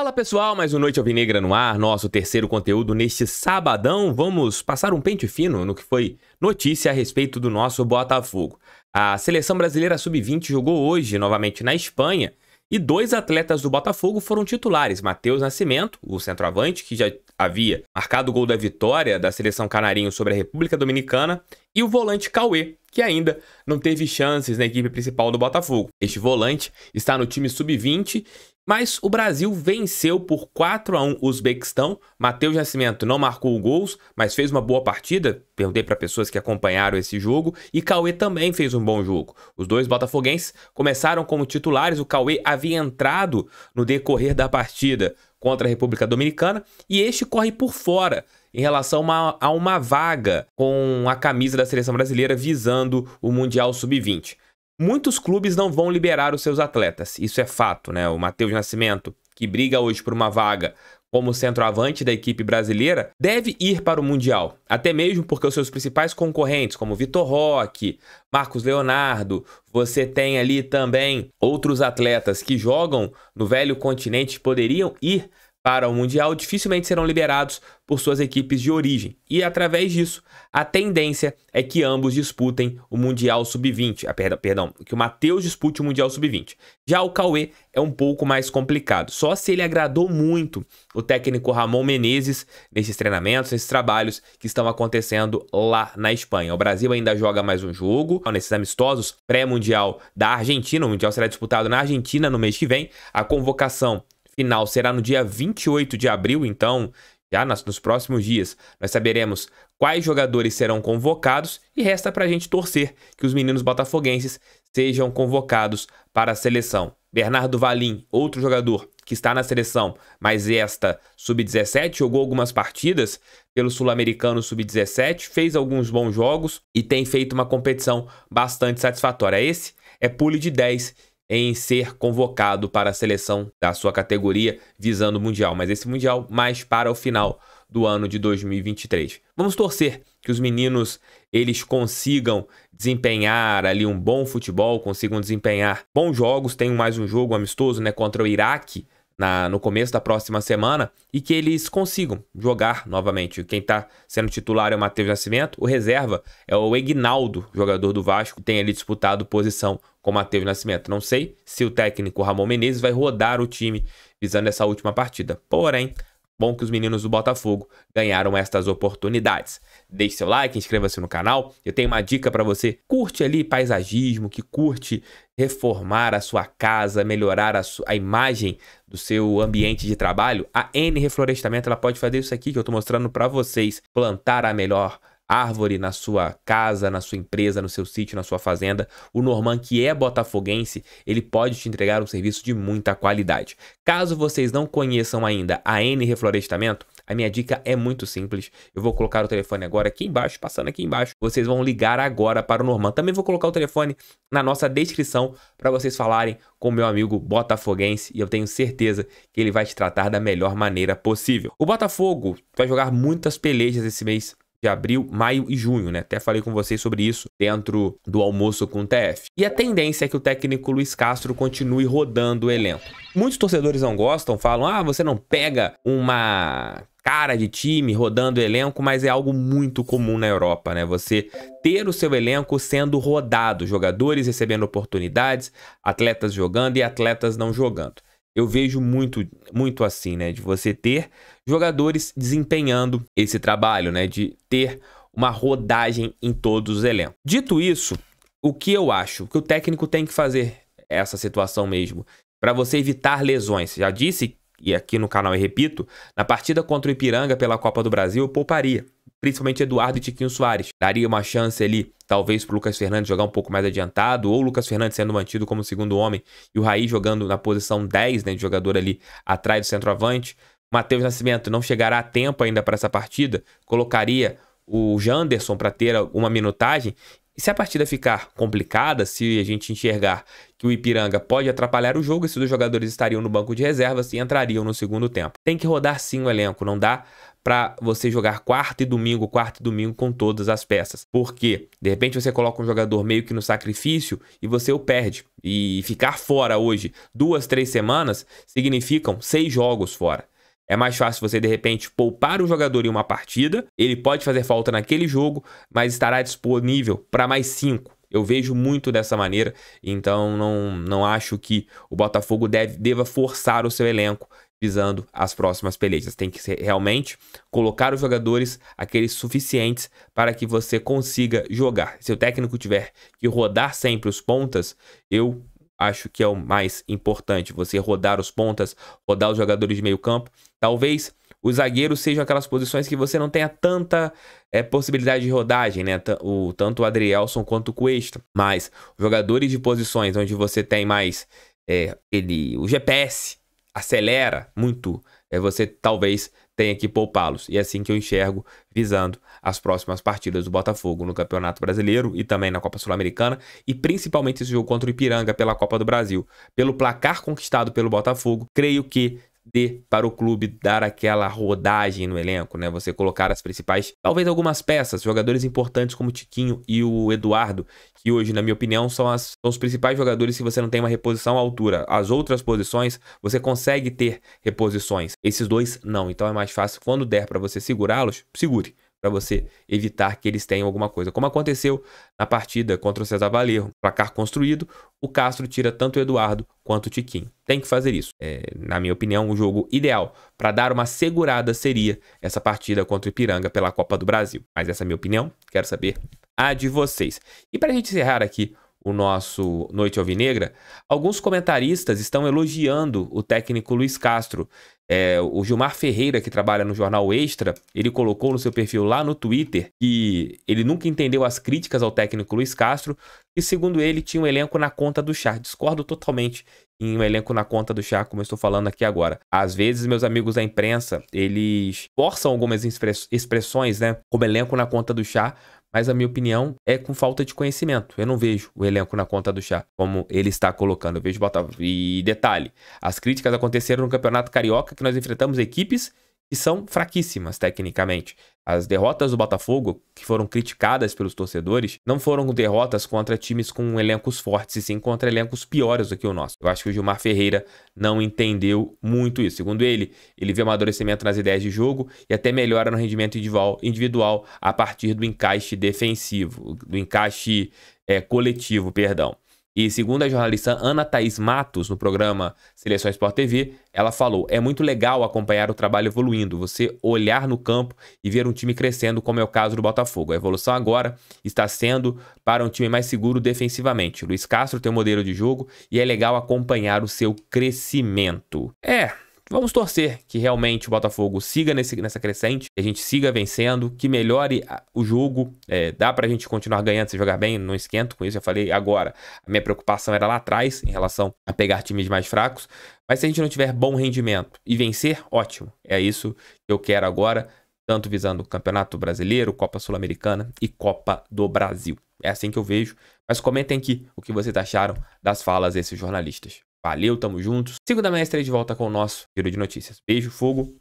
Fala pessoal, mais um Noite Alvinegra no ar, nosso terceiro conteúdo neste sabadão. Vamos passar um pente fino no que foi notícia a respeito do nosso Botafogo. A seleção brasileira sub-20 jogou hoje novamente na Espanha e dois atletas do Botafogo foram titulares: Matheus Nascimento, o centroavante, que já havia marcado o gol da vitória da seleção canarinho sobre a República Dominicana, e o volante Cauê, que ainda não teve chances na equipe principal do Botafogo. Este volante está no time sub-20, mas o Brasil venceu por 4 a 1 o Uzbequistão. Matheus Nascimento não marcou gols, mas fez uma boa partida. Perguntei para pessoas que acompanharam esse jogo e Cauê também fez um bom jogo. Os dois botafoguenses começaram como titulares. O Cauê havia entrado no decorrer da partida contra a República Dominicana e este corre por fora em relação a uma vaga com a camisa da seleção brasileira visando o Mundial Sub-20. Muitos clubes não vão liberar os seus atletas, isso é fato, né? O Matheus Nascimento, que briga hoje por uma vaga como centroavante da equipe brasileira, deve ir para o Mundial. Até mesmo porque os seus principais concorrentes, como Vitor Roque, Marcos Leonardo, você tem ali também outros atletas que jogam no velho continente, poderiam ir para o Mundial dificilmente serão liberados por suas equipes de origem, e através disso, a tendência é que ambos disputem o Mundial Sub-20, ah, perdão, perdão, que o Matheus dispute o Mundial Sub-20. Já o Cauê é um pouco mais complicado, só se ele agradou muito o técnico Ramon Menezes nesses treinamentos, nesses trabalhos que estão acontecendo lá na Espanha. O Brasil ainda joga mais um jogo, nesses amistosos pré-mundial da Argentina, o Mundial será disputado na Argentina no mês que vem, a convocação final será no dia 28 de abril, então, já nas, nos próximos dias, nós saberemos quais jogadores serão convocados e resta para a gente torcer que os meninos botafoguenses sejam convocados para a seleção. Bernardo Valim, outro jogador que está na seleção, mas esta sub-17, jogou algumas partidas pelo Sul-Americano sub-17, fez alguns bons jogos e tem feito uma competição bastante satisfatória. Esse é pule de 10 em ser convocado para a seleção da sua categoria visando o Mundial, mas esse Mundial mais para o final do ano de 2023. Vamos torcer que os meninos eles consigam desempenhar ali um bom futebol, consigam desempenhar bons jogos, tem mais um jogo amistoso, né, contra o Iraque na, no começo da próxima semana e que eles consigam jogar novamente. Quem está sendo titular é o Matheus Nascimento, o reserva é o Egnaldo, jogador do Vasco, que tem ali disputado posição com o Matheus Nascimento. Não sei se o técnico Ramon Menezes vai rodar o time visando essa última partida. Porém, Bom que os meninos do Botafogo ganharam estas oportunidades. Deixe seu like, inscreva-se no canal. Eu tenho uma dica para você. Curte ali paisagismo, que curte reformar a sua casa, melhorar a, sua, a imagem do seu ambiente de trabalho. A N Reflorestamento ela pode fazer isso aqui que eu estou mostrando para vocês. Plantar a melhor árvore, na sua casa, na sua empresa, no seu sítio, na sua fazenda. O Norman, que é botafoguense, ele pode te entregar um serviço de muita qualidade. Caso vocês não conheçam ainda a N Reflorestamento, a minha dica é muito simples. Eu vou colocar o telefone agora aqui embaixo, passando aqui embaixo. Vocês vão ligar agora para o Norman. Também vou colocar o telefone na nossa descrição para vocês falarem com o meu amigo botafoguense e eu tenho certeza que ele vai te tratar da melhor maneira possível. O Botafogo vai jogar muitas pelejas esse mês de abril, maio e junho, né? Até falei com vocês sobre isso dentro do almoço com o TF. E a tendência é que o técnico Luiz Castro continue rodando o elenco. Muitos torcedores não gostam, falam: "Ah, você não pega uma cara de time rodando elenco, mas é algo muito comum na Europa, né? Você ter o seu elenco sendo rodado, jogadores recebendo oportunidades, atletas jogando e atletas não jogando eu vejo muito, muito assim, né? De você ter jogadores desempenhando esse trabalho, né? De ter uma rodagem em todos os elencos. Dito isso, o que eu acho que o técnico tem que fazer essa situação mesmo para você evitar lesões. Já disse e aqui no canal eu repito, na partida contra o Ipiranga pela Copa do Brasil eu pouparia, principalmente Eduardo e Tiquinho Soares. Daria uma chance ali talvez para o Lucas Fernandes jogar um pouco mais adiantado, ou o Lucas Fernandes sendo mantido como segundo homem e o Raí jogando na posição 10, né, de jogador ali atrás do centroavante. Matheus Nascimento não chegará a tempo ainda para essa partida, colocaria o Janderson para ter uma minutagem. E se a partida ficar complicada, se a gente enxergar que o Ipiranga pode atrapalhar o jogo, esses dois jogadores estariam no banco de reservas e entrariam no segundo tempo. Tem que rodar sim o elenco, não dá para você jogar quarta e domingo, quarta e domingo com todas as peças. Porque de repente você coloca um jogador meio que no sacrifício e você o perde. E ficar fora hoje duas, três semanas significam seis jogos fora. É mais fácil você, de repente, poupar o jogador em uma partida. Ele pode fazer falta naquele jogo, mas estará disponível para mais cinco. Eu vejo muito dessa maneira, então não, não acho que o Botafogo deve, deva forçar o seu elenco visando as próximas pelejas. Tem que realmente colocar os jogadores aqueles suficientes para que você consiga jogar. Se o técnico tiver que rodar sempre os pontas, eu acho que é o mais importante. Você rodar os pontas, rodar os jogadores de meio campo. Talvez os zagueiros sejam aquelas posições que você não tenha tanta é, possibilidade de rodagem, né? O, tanto o Adrielson quanto o Cuesta. Mas jogadores de posições onde você tem mais é, ele, o GPS, acelera muito, é, você talvez tenha que poupá-los. E é assim que eu enxergo visando as próximas partidas do Botafogo no Campeonato Brasileiro e também na Copa Sul-Americana e principalmente esse jogo contra o Ipiranga pela Copa do Brasil. Pelo placar conquistado pelo Botafogo, creio que dê para o clube dar aquela rodagem no elenco, né? Você colocar as principais, talvez algumas peças, jogadores importantes como o Tiquinho e o Eduardo, que hoje, na minha opinião, são, as, são os principais jogadores se você não tem uma reposição à altura. As outras posições, você consegue ter reposições. Esses dois, não. Então é mais fácil, quando der para você segurá-los, segure para você evitar que eles tenham alguma coisa. Como aconteceu na partida contra o César Valerro, placar construído, o Castro tira tanto o Eduardo quanto o Tiquinho. Tem que fazer isso. É, na minha opinião, o um jogo ideal para dar uma segurada seria essa partida contra o Ipiranga pela Copa do Brasil. Mas essa é a minha opinião, quero saber a de vocês. E para a gente encerrar aqui o nosso Noite Alvinegra, alguns comentaristas estão elogiando o técnico Luiz Castro. É, o Gilmar Ferreira, que trabalha no jornal Extra, ele colocou no seu perfil lá no Twitter que ele nunca entendeu as críticas ao técnico Luiz Castro e, segundo ele, tinha um elenco na conta do chá. Discordo totalmente em um elenco na conta do chá, como eu estou falando aqui agora. Às vezes, meus amigos da imprensa, eles forçam algumas expressões, né, como elenco na conta do chá, mas a minha opinião é com falta de conhecimento. Eu não vejo o elenco na conta do chá, como ele está colocando. Eu vejo Botafogo. E detalhe: as críticas aconteceram no Campeonato Carioca, que nós enfrentamos equipes que são fraquíssimas tecnicamente. As derrotas do Botafogo, que foram criticadas pelos torcedores, não foram derrotas contra times com elencos fortes, e sim contra elencos piores do que o nosso. Eu acho que o Gilmar Ferreira não entendeu muito isso. Segundo ele, ele vê amadurecimento nas ideias de jogo e até melhora no rendimento individual a partir do encaixe defensivo, do encaixe é, coletivo, perdão. E segundo a jornalista Ana Thaís Matos, no programa Seleção Sport TV, ela falou: é muito legal acompanhar o trabalho evoluindo, você olhar no campo e ver um time crescendo, como é o caso do Botafogo. A evolução agora está sendo para um time mais seguro defensivamente. Luiz Castro tem um modelo de jogo e é legal acompanhar o seu crescimento. É, Vamos torcer que realmente o Botafogo siga nesse, nessa crescente, que a gente siga vencendo, que melhore o jogo. É, dá pra gente continuar ganhando se jogar bem, não esquento com isso, já falei agora. A minha preocupação era lá atrás, em relação a pegar times mais fracos. Mas se a gente não tiver bom rendimento e vencer, ótimo. É isso que eu quero agora, tanto visando o Campeonato Brasileiro, Copa Sul-Americana e Copa do Brasil. É assim que eu vejo. Mas comentem aqui o que vocês acharam das falas desses jornalistas. Valeu, tamo juntos. Sigo da Mestre de volta com o nosso Giro de Notícias. Beijo, fogo.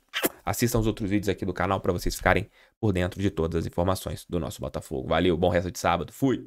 Assistam os outros vídeos aqui do canal para vocês ficarem por dentro de todas as informações do nosso Botafogo. Valeu, bom resto de sábado. Fui.